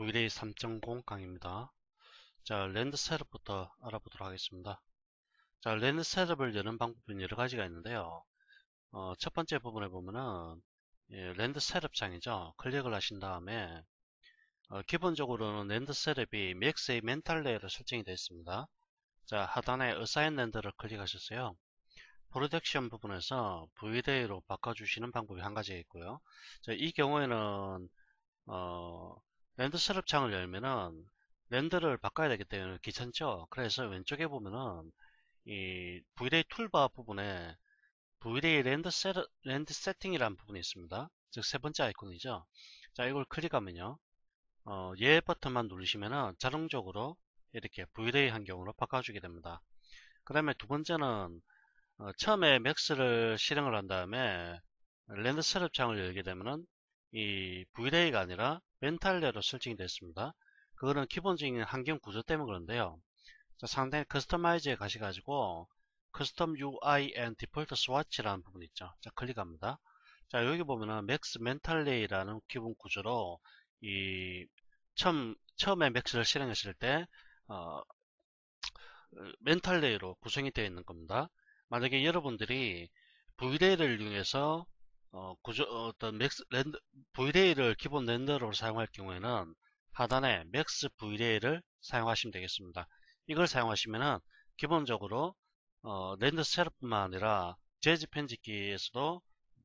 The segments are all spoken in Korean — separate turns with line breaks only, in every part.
V-Ray 3.0 강의입니다. 자, 랜드 셋업부터 알아보도록 하겠습니다. 자, 랜드 셋업을 여는 방법은 여러 가지가 있는데요. 어, 첫 번째 부분에 보면은 예, 랜드 셋업 창이죠. 클릭을 하신 다음에 어, 기본적으로는 랜드 셋업이 맥스의 멘탈 레이로 설정이 되어 있습니다. 자, 하단에 어사인 랜드를 클릭하셨어요. 프로덕션 부분에서 V-Ray로 바꿔주시는 방법이 한 가지가 있고요. 자, 이 경우에는 어, 랜드 셋업 창을 열면은 랜드를 바꿔야 되기 때문에 귀찮죠? 그래서 왼쪽에 보면은 이 VLA 툴바 부분에 VLA 랜드, 세, 랜드 세팅이라는 부분이 있습니다. 즉 세 번째 아이콘이죠. 자 이걸 클릭하면요. 어, 예 버튼만 누르시면은 자동적으로 이렇게 VLA 환경으로 바꿔주게 됩니다. 그 다음에 두 번째는 어, 처음에 맥스를 실행을 한 다음에 랜드 셋업 창을 열게 되면은 이 VLA가 아니라 멘탈레로 설정이 됐습니다. 그거는 기본적인 환경 구조 때문에 그런데요. 상단에 커스터마이즈에 가셔가지고 커스텀 UI and Default Swatch라는 부분 있죠. 자, 클릭합니다. 자, 여기 보면은 맥스 멘탈레이라는 기본 구조로 이 처음 처음에 맥스를 실행했을 때 어, 멘탈레이로 구성이 되어 있는 겁니다. 만약에 여러분들이 VLA를 이용해서 어, 구조, 어, 어떤 맥스 랜드, VLA를 기본 렌더로 사용할 경우에는 하단에 맥스 VLA를 사용하시면 되겠습니다. 이걸 사용하시면은 기본적으로 어, 렌더셋테뿐만 아니라 재즈 편집기에서도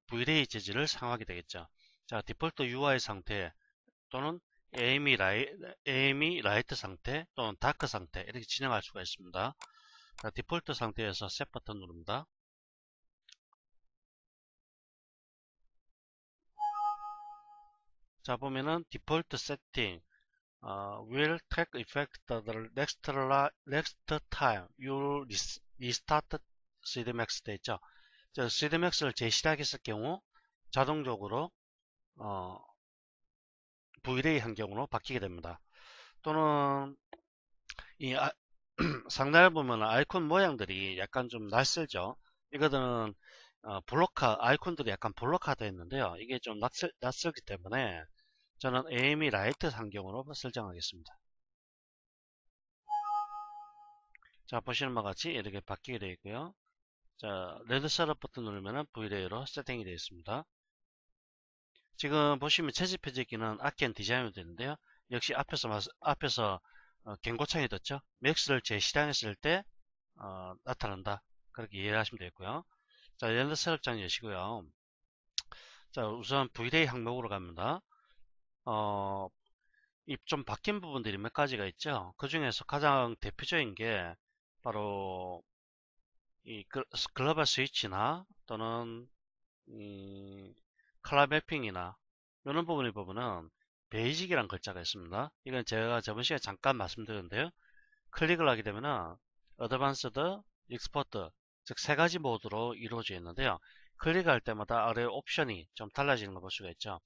VLA 재즈를 사용하게 되겠죠. 자, 디폴트 UI 상태 또는 AME, 라이, AME 라이트 상태 또는 다크 상태 이렇게 진행할 수가 있습니다. 자, 디폴트 상태에서 셋 버튼 누릅니다. 자 보면은 디폴트 세팅 어, will take effect the next, next time you restart CDMX a 돼 있죠. 저 CDMX를 a 재시작했을 경우 자동적으로 어, VLA y 환경으로 바뀌게 됩니다. 또는 이 아, 상단을 보면 아이콘 모양들이 약간 좀 낯설죠. 이거는 어, 블록화 아이콘들이 약간 블록화 되어 있는데요 이게 좀 낯설, 기 때문에 저는 AME 라이트 상경으로 설정하겠습니다 자 보시는 바와 같이 이렇게 바뀌게 되어 있고요 자 레드 셋업 버튼 누르면 V레이로 세팅이 되어 있습니다 지금 보시면 채집해지기는 아켄 디자인으로 되는데요 역시 앞에서 앞에서 어, 경고창이 떴죠 맥스를 재실행했을 때 어, 나타난다 그렇게 이해하시면 되고요 겠 자, 랜드 세력장 예시고요. 자, 우선 VLA 항목으로 갑니다. 어, 입 좀 바뀐 부분들이 몇 가지가 있죠. 그 중에서 가장 대표적인 게 바로 이 글로벌 스위치나 또는 이 컬러 매핑이나 이런 부분의 보면은 베이직이란 글자가 있습니다. 이건 제가 저번 시간에 잠깐 말씀드렸는데요. 클릭을 하게 되면은 어드밴스드, 익스퍼트 즉세 가지 모드로 이루어져 있는데요. 클릭할 때마다 아래 옵션이 좀 달라지는 걸 볼 수가 있죠.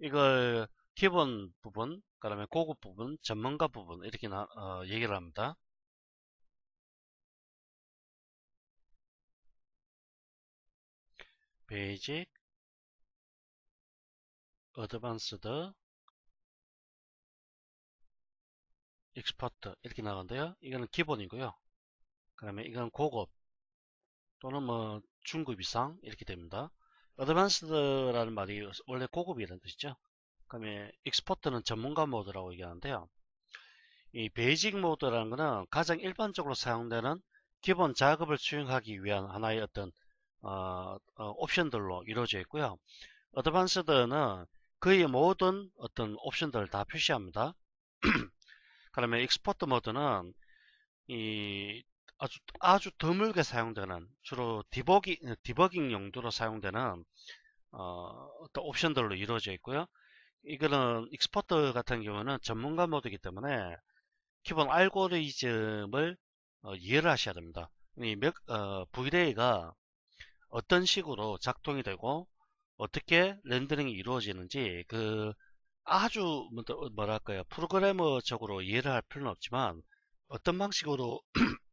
이걸 기본 부분, 그다음에 고급 부분, 전문가 부분 이렇게 나, 어, 얘기를 합니다. 베이직, 어드밴스드, 익스퍼트 이렇게 나가는데요. 이거는 기본이고요. 그 다음에 이건 고급, 또는 뭐 중급 이상 이렇게 됩니다. 어드밴스드라는 말이 원래 고급이라는 뜻이죠. 그다음에 익스포트는 전문가 모드라고 얘기하는데요. 이 베이직 모드라는 것은 가장 일반적으로 사용되는 기본 작업을 수행하기 위한 하나의 어떤 어, 어, 옵션들로 이루어져 있고요. 어드밴스드는 거의 모든 어떤 옵션들을 다 표시합니다. 그러면 익스포트 모드는 이 아주 아주 드물게 사용되는 주로 디버기, 디버깅 용도로 사용되는 어, 떤 옵션들로 이루어져 있고요. 이거는 익스퍼트 같은 경우는 전문가 모드이기 때문에 기본 알고리즘을 어, 이해를 하셔야 됩니다. 이 어, VLA가 어떤 식으로 작동이 되고 어떻게 렌더링이 이루어지는지 그 아주 뭐랄까요 프로그래머적으로 이해를 할 필요는 없지만 어떤 방식으로